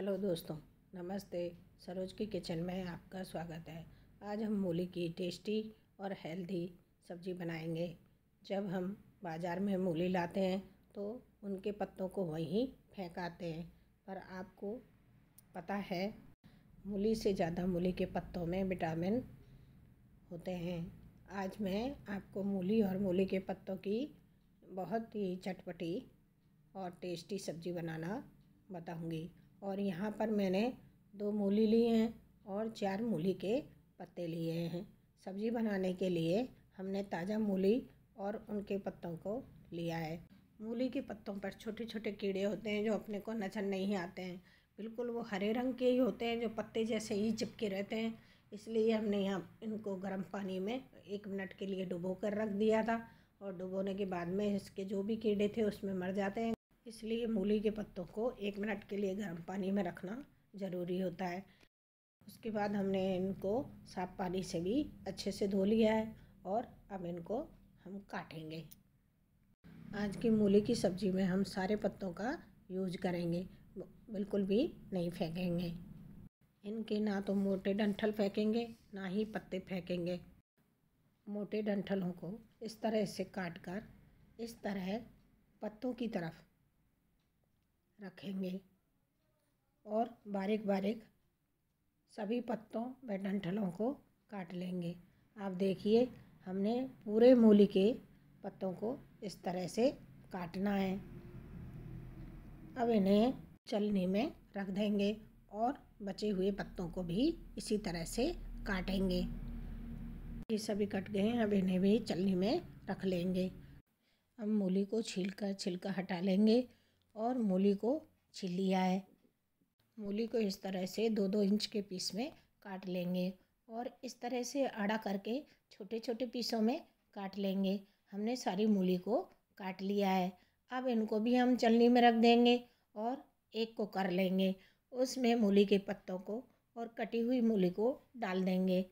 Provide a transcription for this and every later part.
hello दोस्तों नमस्ते सरोज की किचन में आपका स्वागत है आज हम मूली की टेस्टी और हेल्दी सब्ज़ी बनाएंगे जब हम बाज़ार में मूली लाते हैं तो उनके पत्तों को वहीं फेंकाते हैं पर आपको पता है मूली से ज़्यादा मूली के पत्तों में विटामिन होते हैं आज मैं आपको मूली और मूली के पत्तों की बहुत ही चटपटी और टेस्टी सब्ज़ी बनाना बताऊंगी और यहाँ पर मैंने दो मूली लिए हैं और चार मूली के पत्ते लिए हैं सब्ज़ी बनाने के लिए हमने ताज़ा मूली और उनके पत्तों को लिया है मूली के पत्तों पर छोटे छोटे कीड़े होते हैं जो अपने को नज़र नहीं आते हैं बिल्कुल वो हरे रंग के ही होते हैं जो पत्ते जैसे ही चिपके रहते हैं इसलिए हमने यहाँ इनको गर्म पानी में एक मिनट के लिए डुबो कर रख दिया था और डुबोने के बाद में इसके जो भी कीड़े थे उसमें मर जाते हैं इसलिए मूली के पत्तों को एक मिनट के लिए गर्म पानी में रखना ज़रूरी होता है उसके बाद हमने इनको साफ पानी से भी अच्छे से धो लिया है और अब इनको हम काटेंगे आज की मूली की सब्ज़ी में हम सारे पत्तों का यूज करेंगे बिल्कुल भी नहीं फेंकेंगे इनके ना तो मोटे डंठल फेंकेंगे ना ही पत्ते फेंकेंगे मोटे डंठलों को इस तरह से काट कर इस तरह पत्तों की तरफ रखेंगे और बारीक बारीक सभी पत्तों व डंठलों को काट लेंगे आप देखिए हमने पूरे मूली के पत्तों को इस तरह से काटना है अब इन्हें चलनी में रख देंगे और बचे हुए पत्तों को भी इसी तरह से काटेंगे ये सभी कट गए हैं अब इन्हें भी चलनी में रख लेंगे हम मूली को छील छिलका हटा लेंगे और मूली को छील लिया है मूली को इस तरह से दो दो इंच के पीस में काट लेंगे और इस तरह से अड़ा करके छोटे छोटे पीसों में काट लेंगे हमने सारी मूली को काट लिया है अब इनको भी हम चलनी में रख देंगे और एक को कर लेंगे उसमें मूली के पत्तों को और कटी हुई मूली को डाल देंगे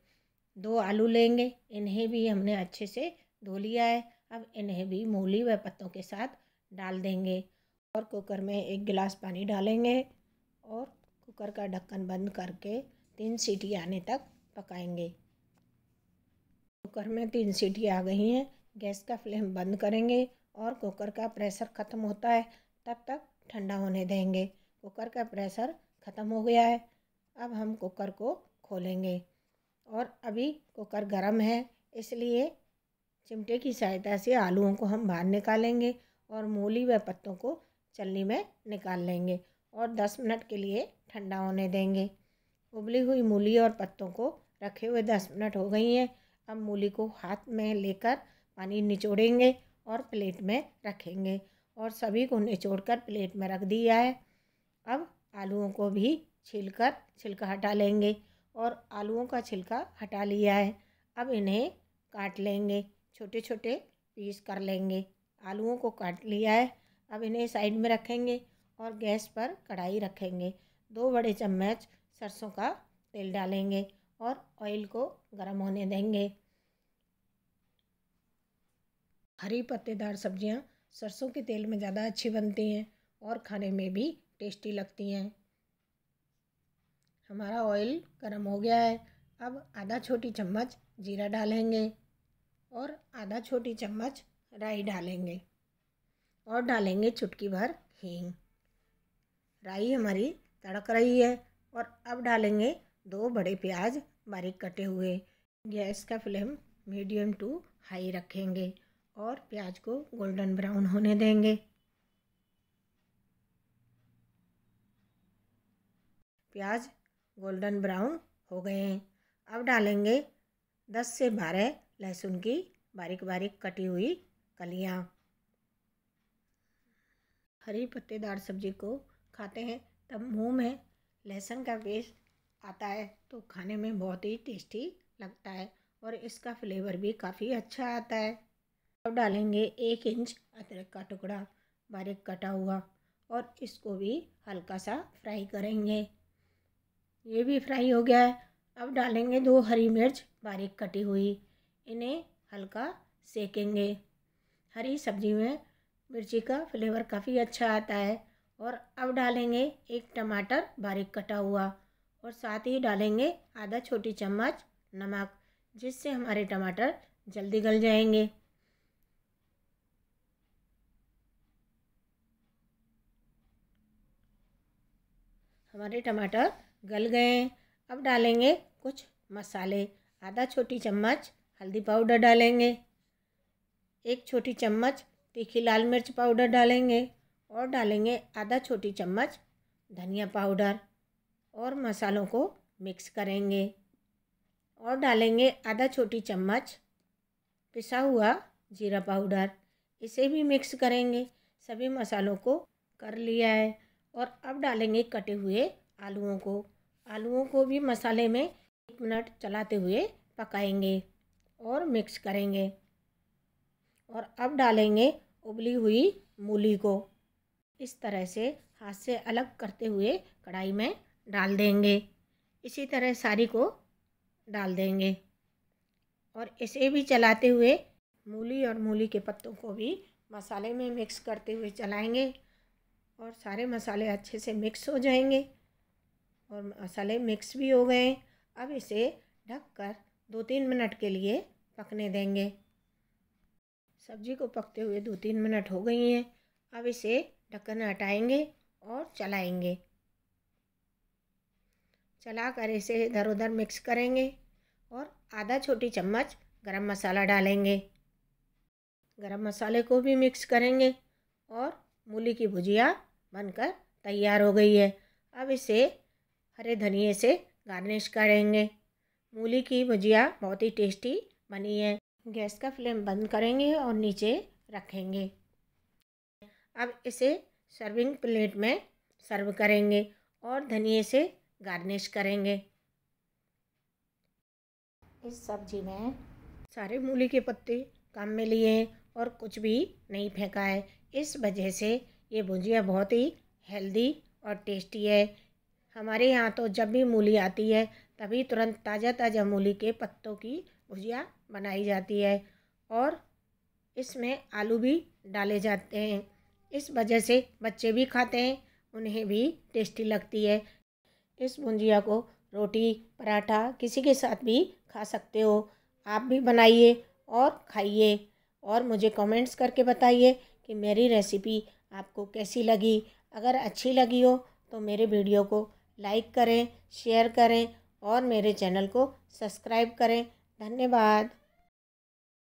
दो आलू लेंगे इन्हें भी हमने अच्छे से धो लिया है अब इन्हें भी मूली व पत्तों के साथ डाल देंगे और कुकर में एक गिलास पानी डालेंगे और कुकर का ढक्कन बंद करके तीन सीटी आने तक पकाएंगे कुकर में तीन सीटी आ गई हैं गैस का फ्लेम बंद करेंगे और कुकर का प्रेशर ख़त्म होता है तब तक ठंडा होने देंगे कुकर का प्रेशर ख़त्म हो गया है अब हम कुकर को खोलेंगे और अभी कुकर गर्म है इसलिए चिमटे की सहायता से आलूओं को हम बाहर निकालेंगे और मूली व पत्तों को चलनी में निकाल लेंगे और दस मिनट के लिए ठंडा होने देंगे उबली हुई मूली और पत्तों को रखे हुए दस मिनट हो गई हैं अब मूली को हाथ में लेकर पानी निचोड़ेंगे और प्लेट में रखेंगे और सभी को निचोड़कर प्लेट में रख दिया है अब आलूओं को भी छीलकर छिलका हटा लेंगे और आलूओं का छिलका हटा लिया है अब इन्हें काट लेंगे छोटे छोटे पीस कर लेंगे आलूओं को काट लिया है अब इन्हें साइड में रखेंगे और गैस पर कढ़ाई रखेंगे दो बड़े चम्मच सरसों का तेल डालेंगे और ऑयल को गर्म होने देंगे हरी पत्तेदार सब्जियां सरसों के तेल में ज़्यादा अच्छी बनती हैं और खाने में भी टेस्टी लगती हैं हमारा ऑयल गर्म हो गया है अब आधा छोटी चम्मच जीरा डालेंगे और आधा छोटी चम्मच राई डालेंगे और डालेंगे चुटकी भर हींग राई हमारी तड़क रही है और अब डालेंगे दो बड़े प्याज बारीक कटे हुए गैस का फ्लेम मीडियम टू हाई रखेंगे और प्याज को गोल्डन ब्राउन होने देंगे प्याज गोल्डन ब्राउन हो गए हैं अब डालेंगे दस से बारह लहसुन की बारीक बारीक कटी हुई कलियाँ हरी पत्तेदार सब्जी को खाते हैं तब मुंह में लहसुन का पेस्ट आता है तो खाने में बहुत ही टेस्टी लगता है और इसका फ्लेवर भी काफ़ी अच्छा आता है अब डालेंगे एक इंच अदरक का टुकड़ा बारीक कटा हुआ और इसको भी हल्का सा फ्राई करेंगे ये भी फ्राई हो गया है अब डालेंगे दो हरी मिर्च बारीक कटी हुई इन्हें हल्का सेकेंगे हरी सब्जी में मिर्ची का फ्लेवर काफ़ी अच्छा आता है और अब डालेंगे एक टमाटर बारीक कटा हुआ और साथ ही डालेंगे आधा छोटी चम्मच नमक जिससे हमारे टमाटर जल्दी गल जाएंगे हमारे टमाटर गल गए हैं अब डालेंगे कुछ मसाले आधा छोटी चम्मच हल्दी पाउडर डालेंगे एक छोटी चम्मच तीखी लाल मिर्च पाउडर डालेंगे और डालेंगे आधा छोटी चम्मच धनिया पाउडर और मसालों को मिक्स करेंगे और डालेंगे आधा छोटी चम्मच पिसा हुआ जीरा पाउडर इसे भी मिक्स करेंगे सभी मसालों को कर लिया है और अब डालेंगे कटे हुए आलूओं को आलूओं को भी मसाले में एक मिनट चलाते हुए पकाएंगे और मिक्स करेंगे और अब डालेंगे उबली हुई मूली को इस तरह से हाथ से अलग करते हुए कढ़ाई में डाल देंगे इसी तरह सारी को डाल देंगे और इसे भी चलाते हुए मूली और मूली के पत्तों को भी मसाले में मिक्स करते हुए चलाएंगे और सारे मसाले अच्छे से मिक्स हो जाएंगे और मसाले मिक्स भी हो गए अब इसे ढककर दो तीन मिनट के लिए पकने देंगे सब्जी को पकते हुए दो तीन मिनट हो गई हैं अब इसे ढक्कन हटाएंगे और चलाएंगे चलाकर इसे इधर उधर मिक्स करेंगे और आधा छोटी चम्मच गरम मसाला डालेंगे गरम मसाले को भी मिक्स करेंगे और मूली की भुजिया बनकर तैयार हो गई है अब इसे हरे धनिए से गार्निश करेंगे मूली की भुजिया बहुत ही टेस्टी बनी है गैस का फ्लेम बंद करेंगे और नीचे रखेंगे अब इसे सर्विंग प्लेट में सर्व करेंगे और धनिए से गार्निश करेंगे इस सब्जी में सारे मूली के पत्ते काम में लिए हैं और कुछ भी नहीं फेंका है इस वजह से ये भुजिया बहुत ही हेल्दी और टेस्टी है हमारे यहाँ तो जब भी मूली आती है तभी तुरंत ताज़ा ताज़ा मूली के पत्तों की भुजिया बनाई जाती है और इसमें आलू भी डाले जाते हैं इस वजह से बच्चे भी खाते हैं उन्हें भी टेस्टी लगती है इस भुंजिया को रोटी पराठा किसी के साथ भी खा सकते हो आप भी बनाइए और खाइए और मुझे कमेंट्स करके बताइए कि मेरी रेसिपी आपको कैसी लगी अगर अच्छी लगी हो तो मेरे वीडियो को लाइक करें शेयर करें और मेरे चैनल को सब्सक्राइब करें धन्यवाद